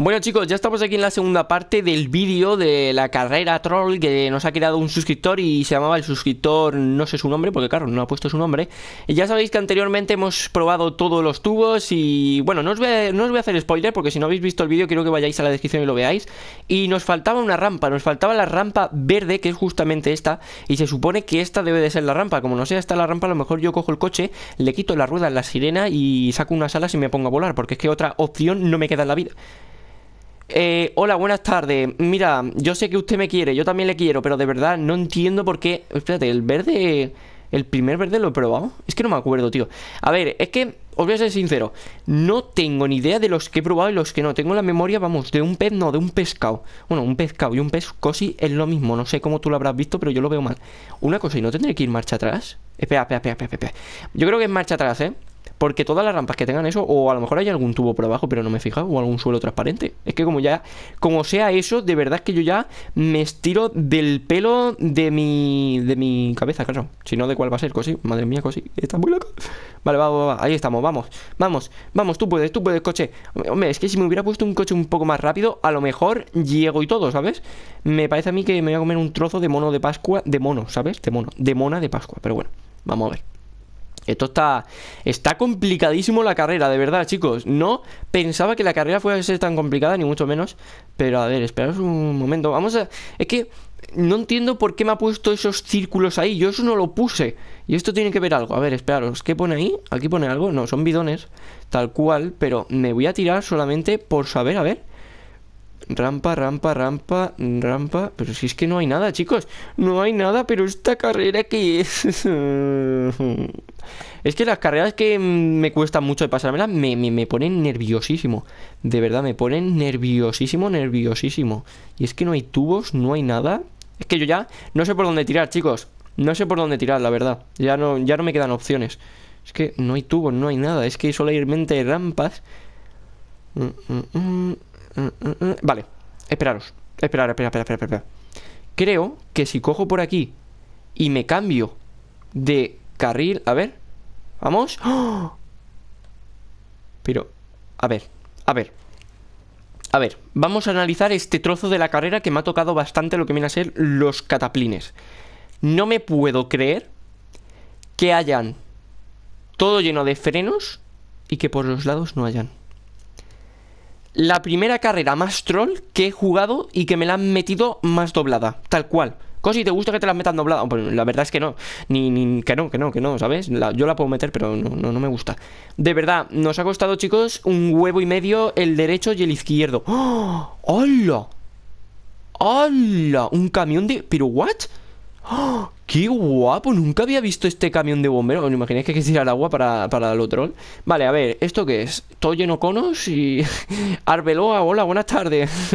Bueno chicos, ya estamos aquí en la segunda parte del vídeo de la carrera troll que nos ha quedado un suscriptor y se llamaba el suscriptor, no sé su nombre porque claro, no ha puesto su nombre. ya sabéis que anteriormente hemos probado todos los tubos y bueno, no os, voy a, hacer spoiler porque si no habéis visto el vídeo quiero que vayáis a la descripción y lo veáis. Y nos faltaba una rampa, nos faltaba la rampa verde que es justamente esta y se supone que esta debe de ser la rampa. Como no sea esta la rampa, a lo mejor yo cojo el coche, le quito la rueda en la sirena y saco unas alas y me pongo a volar porque es que otra opción no me queda en la vida. Eh, hola, buenas tardes. Mira, yo sé que usted me quiere, yo también le quiero, pero de verdad no entiendo por qué. Espérate, el verde. ¿El primer verde lo he probado? Es que no me acuerdo, tío. A ver, es que, os voy a ser sincero, no tengo ni idea de los que he probado y los que no. Tengo la memoria, vamos, de un pez, no, de un pescado. Bueno, un pescado y un pez es lo mismo. No sé cómo tú lo habrás visto, pero yo lo veo mal. Una cosa, ¿y no tendré que ir marcha atrás? Espera, espera, espera, espera, espera. Yo creo que es marcha atrás, ¿eh? Porque todas las rampas que tengan eso, o a lo mejor hay algún tubo por abajo, pero no me he fijado, o algún suelo transparente. Es que como ya, como sea eso, de verdad es que yo ya me estiro del pelo de mi, de mi cabeza, claro. Si no, ¿de cuál va a ser? Cosi, madre mía, Cosi, está muy loco. Vale, va, va, va, ahí estamos, vamos, vamos, vamos, tú puedes, tú puedes, coche. Hombre, es que si me hubiera puesto un coche un poco más rápido, a lo mejor llego y todo, ¿sabes? Me parece a mí que me voy a comer un trozo de mono de Pascua, de mono, ¿sabes? De mono, de mona de Pascua, pero bueno, vamos a ver. Esto está, está complicadísimo la carrera, de verdad, chicos. No pensaba que la carrera fuera a ser tan complicada, ni mucho menos. Pero a ver, esperaos un momento. Vamos a... Es que no entiendo por qué me ha puesto esos círculos ahí. Yo eso no lo puse. Y esto tiene que ver algo. A ver, esperaros. ¿Qué pone ahí? ¿Aquí pone algo? No, son bidones. Tal cual. Pero me voy a tirar solamente por saber. A ver. Rampa, rampa, rampa, rampa. Pero si es que no hay nada, chicos. No hay nada, pero esta carrera que es. es que las carreras que me cuestan mucho de pasármelas me, me, ponen nerviosísimo. De verdad, me ponen nerviosísimo, nerviosísimo. Y es que no hay tubos, no hay nada. Es que yo ya no sé por dónde tirar, chicos. No sé por dónde tirar, la verdad. Ya no, ya no me quedan opciones. Es que no hay tubos, no hay nada. Es que solamente rampas. Mm, mm, mm. Vale, esperaros. Esperar, espera, espera, espera, espera. Creo que si cojo por aquí y me cambio de carril. A ver. Vamos. ¡Oh! Pero. A ver. A ver. A ver. Vamos a analizar este trozo de la carrera que me ha tocado bastante lo que viene a ser los cataplines. No me puedo creer que hayan todo lleno de frenos y que por los lados no hayan la primera carrera más troll que he jugado y que me la han metido más doblada, tal cual. Cosi, ¿te gusta que te la metan doblada? Pues la verdad es que no. Ni, que no, que no, que no, ¿sabes? yo la puedo meter, pero no, no, me gusta. De verdad, nos ha costado, chicos, un huevo y medio el derecho y el izquierdo. ¡Oh! ¡Hola! ¡Hola! ¿Un camión de...? ¿Pero what? ¡Oh! ¡Qué guapo! Nunca había visto este camión de bomberos. Me imagináis que hay que tirar agua para, para el otro. Vale, a ver, ¿esto qué es? Todo lleno conos y... Arbeloa, hola, buenas tardes.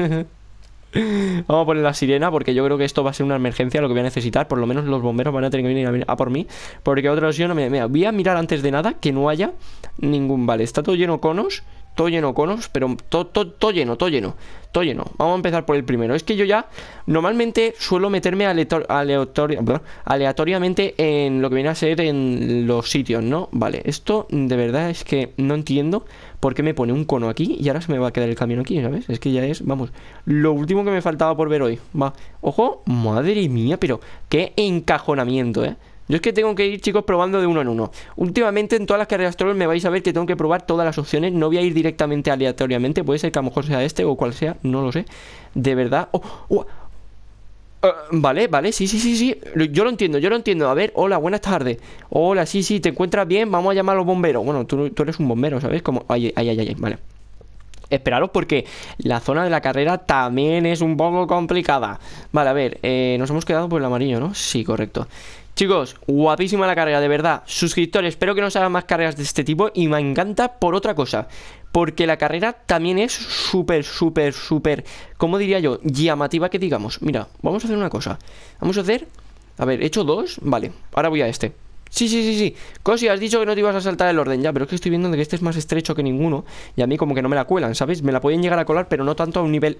Vamos a poner la sirena porque yo creo que esto va a ser una emergencia lo que voy a necesitar. Por lo menos los bomberos van a tener que venir a, por mí. Porque otra opción no me... voy a mirar antes de nada que no haya ningún... Vale, está todo lleno conos todo lleno conos, pero todo, todo, lleno, todo lleno, todo lleno. Vamos a empezar por el primero. Es que yo ya normalmente suelo meterme aleatoriamente en lo que viene a ser en los sitios, ¿no? Vale, esto de verdad es que no entiendo por qué me pone un cono aquí y ahora se me va a quedar el camino aquí, ¿sabes? Es que ya es, vamos, lo último que me faltaba por ver hoy. Va, ojo, madre mía, pero qué encajonamiento, ¿eh? Yo es que tengo que ir, chicos, probando de uno en uno. Últimamente en todas las carreras troll me vais a ver que tengo que probar todas las opciones. No voy a ir directamente aleatoriamente. Puede ser que a lo mejor sea este o cual sea, no lo sé. De verdad. Oh, oh, ah, vale, vale, sí, sí, sí, sí. Yo lo entiendo, yo lo entiendo. A ver, hola, buenas tardes. Hola, sí, sí, ¿te encuentras bien? Vamos a llamar a los bomberos. Bueno, tú, tú eres un bombero, ¿sabes? Como. Ay, ay, ay, ay, vale. Esperaros porque la zona de la carrera también es un poco complicada. Vale, a ver, eh, nos hemos quedado por el amarillo, ¿no? Sí, correcto. Chicos, guapísima la carrera, de verdad. Suscriptores, espero que se hagan más carreras de este tipo y me encanta por otra cosa. Porque la carrera también es súper, súper, súper, ¿cómo diría yo? Llamativa que digamos. Mira, vamos a hacer una cosa. Vamos a hacer... A ver, he hecho dos. Vale, ahora voy a este. Sí, sí, sí, sí. Cosi, has dicho que no te ibas a saltar el orden ya, pero es que estoy viendo que este es más estrecho que ninguno. Y a mí como que no me la cuelan, ¿sabes? Me la pueden llegar a colar, pero no tanto a un nivel...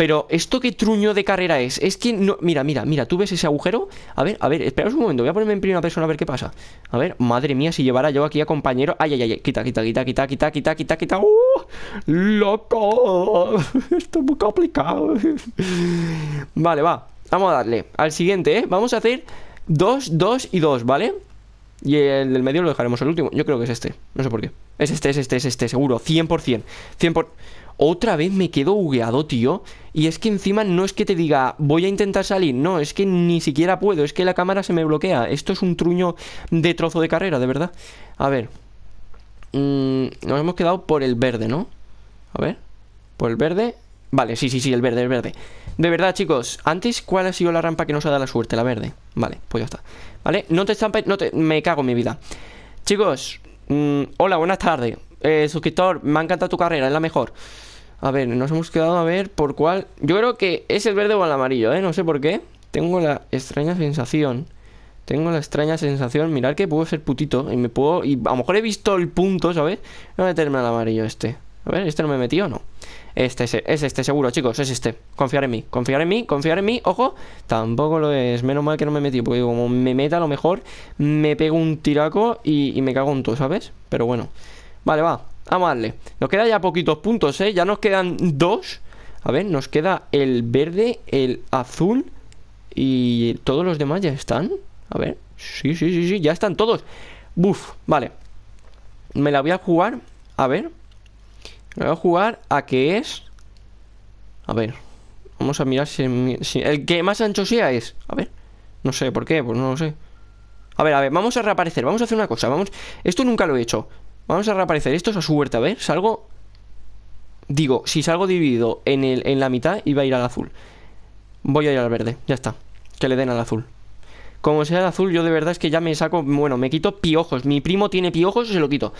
Pero, ¿esto qué truño de carrera es? Es que no. Mira, mira, mira, tú ves ese agujero. A ver, a ver, esperaos un momento. Voy a ponerme en primera persona a ver qué pasa. A ver, madre mía, si llevara yo aquí a compañero. Ay, ay, ay, quita, quita, quita, quita, quita, quita, quita, quita. ¡Uh! ¡Loco! Esto es muy complicado. Vale, va. Vamos a darle al siguiente, ¿eh? Vamos a hacer dos, dos y dos, ¿vale? Y el del medio lo dejaremos al último. Yo creo que es este. No sé por qué. Es este, es este, es este, seguro. 100%. 100% otra vez me quedo hugueado, tío. Y es que encima no es que te diga, voy a intentar salir, no, es que ni siquiera puedo, es que la cámara se me bloquea. Esto es un truño de trozo de carrera, de verdad. A ver. Mm, nos hemos quedado por el verde, ¿no? A ver. Por el verde. Vale, sí, sí, sí, el verde, el verde. De verdad, chicos, antes, ¿cuál ha sido la rampa que nos ha dado la suerte? La verde. Vale, pues ya está. Vale, no te estampes, no te... Me cago en mi vida. Chicos, mm, hola, buenas tardes. Eh, suscriptor, me ha encantado tu carrera, es la mejor. A ver, nos hemos quedado a ver por cuál. Yo creo que es el verde o el amarillo, ¿eh? No sé por qué. Tengo la extraña sensación. Tengo la extraña sensación. Mirad que puedo ser putito. Y me puedo. Y a lo mejor he visto el punto, ¿sabes? Voy a meterme al amarillo este. A ver, ¿este no me metió o no? Este, es, este, seguro, chicos, es este. Confiar en mí, confiar en mí, confiar en mí, ojo. Tampoco lo es, menos mal que no me metí, porque como me meta a lo mejor, me pego un tiraco y, y me cago en todo, ¿sabes? Pero bueno. Vale, va. Vamos a darle. Nos queda ya poquitos puntos, ¿eh? Ya nos quedan dos. A ver, nos queda el verde, el azul y todos los demás ya están. A ver, sí, sí, sí, sí, ya están todos. Buf, vale. Me la voy a jugar, a ver. Me voy a jugar a que es... A ver, vamos a mirar si, si, el que más ancho sea es... A ver, no sé por qué, pues no lo sé. A ver, a ver, vamos a reaparecer, vamos a hacer una cosa, vamos... Esto nunca lo he hecho. Vamos a reaparecer esto, es a su suerte, a ver, salgo... Digo, si salgo dividido en, el, en la mitad, iba a ir al azul. Voy a ir al verde, ya está. Que le den al azul. Como sea el azul, yo de verdad es que ya me saco... Bueno, me quito piojos. Mi primo tiene piojos y se lo quito.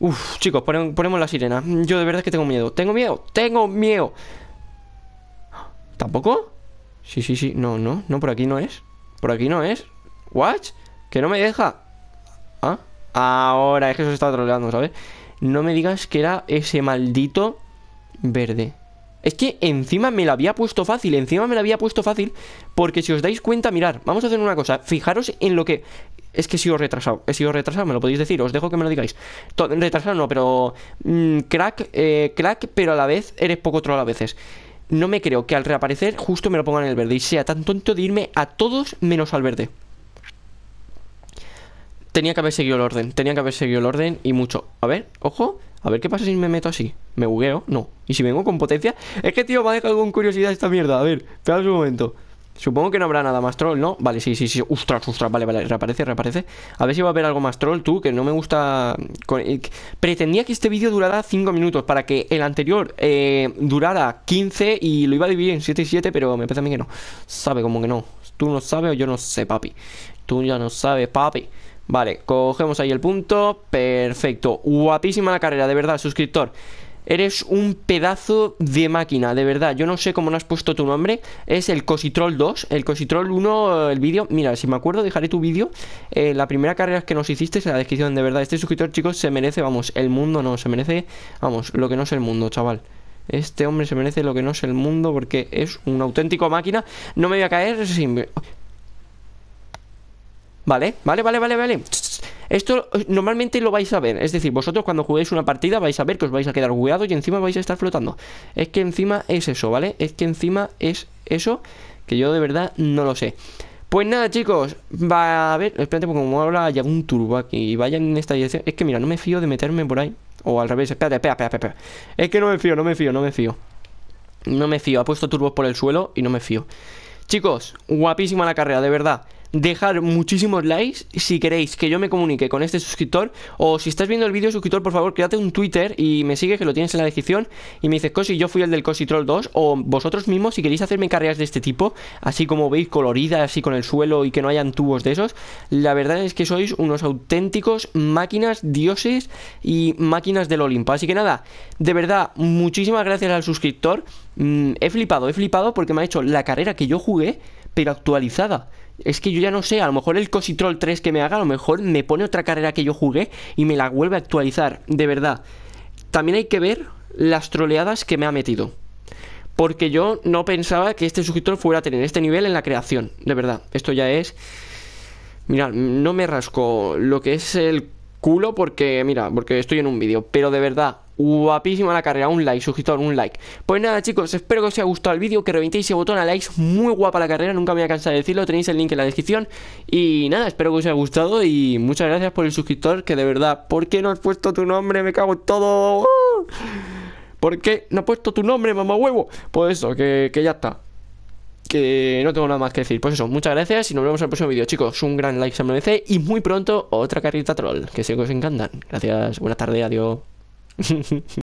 Uf, chicos, ponemos la sirena. Yo de verdad es que tengo miedo. ¡Tengo miedo! ¡Tengo miedo! ¿Tampoco? Sí, sí, sí. No, no. No, por aquí no es. Por aquí no es. ¿What? Que no me deja. ¿Ah? Ahora, es que eso se está troleando, ¿sabes? No me digas que era ese maldito verde. Es que encima me lo había puesto fácil, encima me lo había puesto fácil, porque si os dais cuenta, mirar, vamos a hacer una cosa, fijaros en lo que... Es que he sido retrasado, eh, he sido retrasado, me lo podéis decir, os dejo que me lo digáis. retrasado no, pero... Mm, crack, eh, crack, pero a la vez eres poco troll a veces. No me creo que al reaparecer justo me lo pongan en el verde y sea tan tonto de irme a todos menos al verde. Tenía que haber seguido el orden, tenía que haber seguido el orden y mucho. A ver, ojo, a ver qué pasa si me meto así. ¿Me bugueo? No. ¿Y si vengo con potencia? Es que, tío, me ha dejado con curiosidad esta mierda. A ver, espera un momento. Supongo que no habrá nada más troll, ¿no? Vale, sí, sí, sí. Ustras, ustras. Vale, vale. Reaparece, reaparece. A ver si va a haber algo más troll, tú, que no me gusta. Pretendía que este vídeo durara 5 minutos para que el anterior eh, durara 15 y lo iba a dividir en 7 y 7, pero me parece a mí que no. Sabe, como que no. Tú no sabes o yo no sé, papi. Tú ya no sabes, papi. Vale, cogemos ahí el punto. Perfecto. Guapísima la carrera, de verdad, suscriptor. Eres un pedazo de máquina, de verdad. Yo no sé cómo no has puesto tu nombre. Es el Cositrol 2. El Cositrol 1, eh, el vídeo. Mira, si me acuerdo, dejaré tu vídeo. Eh, la primera carrera que nos hiciste en la descripción, de verdad. Este suscriptor, chicos, se merece, vamos, el mundo no. Se merece, vamos, lo que no es el mundo, chaval. Este hombre se merece lo que no es el mundo porque es un auténtico máquina. No me voy a caer sin... ¿Vale? ¿Vale? ¿Vale? ¿Vale? ¿Vale? Esto normalmente lo vais a ver, es decir, vosotros cuando juguéis una partida vais a ver que os vais a quedar bugueados y encima vais a estar flotando. Es que encima es eso, ¿vale? Es que encima es eso que yo de verdad no lo sé. Pues nada, chicos, va a ver, espérate, porque como ahora hay algún turbo aquí y vayan en esta dirección. Es que mira, no me fío de meterme por ahí. O al revés, espérate, espérate, espérate, espérate. Es que no me fío, no me fío, no me fío. No me fío, ha puesto turbos por el suelo y no me fío. Chicos, guapísima la carrera, de verdad dejar muchísimos likes si queréis que yo me comunique con este suscriptor o si estás viendo el vídeo suscriptor por favor créate un Twitter y me sigue que lo tienes en la descripción y me dices Cosi yo fui el del Cosi Troll 2 o vosotros mismos si queréis hacerme carreras de este tipo así como veis coloridas así con el suelo y que no hayan tubos de esos la verdad es que sois unos auténticos máquinas dioses y máquinas del Olimpo así que nada de verdad muchísimas gracias al suscriptor mm, he flipado he flipado porque me ha hecho la carrera que yo jugué pero actualizada es que yo ya no sé, a lo mejor el Cositrol 3 que me haga, a lo mejor me pone otra carrera que yo jugué y me la vuelve a actualizar, de verdad. También hay que ver las troleadas que me ha metido. Porque yo no pensaba que este suscriptor fuera a tener este nivel en la creación, de verdad. Esto ya es... Mirad, no me rasco lo que es el culo porque, mira, porque estoy en un vídeo, pero de verdad, guapísima la carrera, un like, suscriptor, un like. Pues nada, chicos, espero que os haya gustado el vídeo, que reventéis ese botón a likes, muy guapa la carrera, nunca me voy a cansar de decirlo, tenéis el link en la descripción. Y nada, espero que os haya gustado y muchas gracias por el suscriptor, que de verdad, ¿por qué no has puesto tu nombre? Me cago en todo. ¡Uh! ¿Por qué no has puesto tu nombre, mamá huevo? Pues eso, que ya está que no tengo nada más que decir. Pues eso, muchas gracias y nos vemos en el próximo vídeo, chicos. Un gran like se merece y muy pronto otra carrita troll, que sé que os encantan. Gracias, buenas tardes, adiós.